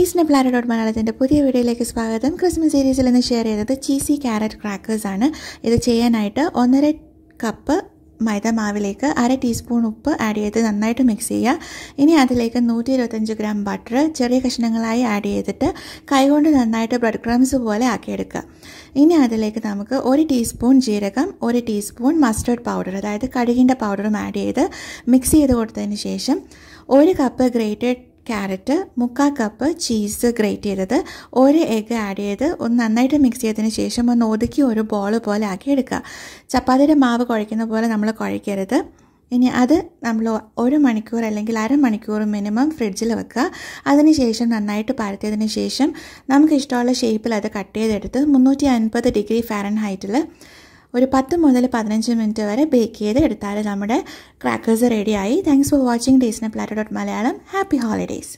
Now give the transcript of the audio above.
ഈസ്ന planet dot മലയാളത്തിൻ്റെ പുതിയ വീഡിയോയിലേക്ക് സ്വാഗതം ക്രിസ്മസ് സീരീസിൽ നിന്ന് ഷെയർ ചെയ്തത് ചീസി ക്യാരറ്റ് ക്രാക്കേഴ്സ് ആണ് ഇത് ചെയ്യാനായിട്ട് ഒന്നര കപ്പ് മൈദ മാവിലേക്ക് അര ടീസ്പൂൺ ഉപ്പ് ആഡ് ചെയ്ത് നന്നായിട്ട് മിക്സ് ചെയ്യുക ഇനി അതിലേക്ക് നൂറ്റി ഇരുപത്തഞ്ച് ഗ്രാം ബട്ടർ ചെറിയ കഷ്ണങ്ങളായി ആഡ് ചെയ്തിട്ട് കൈകൊണ്ട് നന്നായിട്ട് ബ്രെഡ് ക്രംസ് പോലെ ആക്കിയെടുക്കുക ഇനി അതിലേക്ക് നമുക്ക് ഒരു ടീസ്പൂൺ ജീരകം ഒരു ടീസ്പൂൺ മസ്റ്റേർഡ് പൗഡർ അതായത് കടുകിൻ്റെ പൗഡറും ആഡ് ചെയ്ത് മിക്സ് ചെയ്ത് കൊടുത്തതിന് ശേഷം ഒരു കപ്പ് ഗ്രേറ്റഡ് ക്യാരറ്റ് മുക്കാൽ കപ്പ് ചീസ് ഗ്രേറ്റ് ചെയ്തത് ഒരു എഗ്ഗ് ആഡ് ചെയ്ത് ഒന്ന് നന്നായിട്ട് മിക്സ് ചെയ്തതിന് ശേഷം ഒന്ന് ഒതുക്കി ഒരു ബോൾ പോലെ ആക്കി എടുക്കുക ചപ്പാത്തിയുടെ മാവ് കുഴയ്ക്കുന്ന പോലെ നമ്മൾ കുഴയ്ക്കരുത് ഇനി അത് നമ്മൾ ഒരു മണിക്കൂർ അല്ലെങ്കിൽ അരമണിക്കൂർ മിനിമം ഫ്രിഡ്ജിൽ വെക്കുക ശേഷം നന്നായിട്ട് പരത്തിയതിന് ശേഷം നമുക്ക് ഇഷ്ടമുള്ള ഷേപ്പിൽ അത് കട്ട് ചെയ്തെടുത്ത് മുന്നൂറ്റി അൻപത് ഡിഗ്രി ഫാരൻ ഹൈറ്റിൽ ഒരു പത്ത് മുതൽ പതിനഞ്ച് മിനിറ്റ് വരെ ബേക്ക് ചെയ്ത് എടുത്താൽ നമ്മുടെ ക്രാക്കേഴ്സ് റെഡിയായി താങ്ക്സ് ഫോർ വാച്ചിങ് ഡേസിനെ plate dot Malayalam happy holidays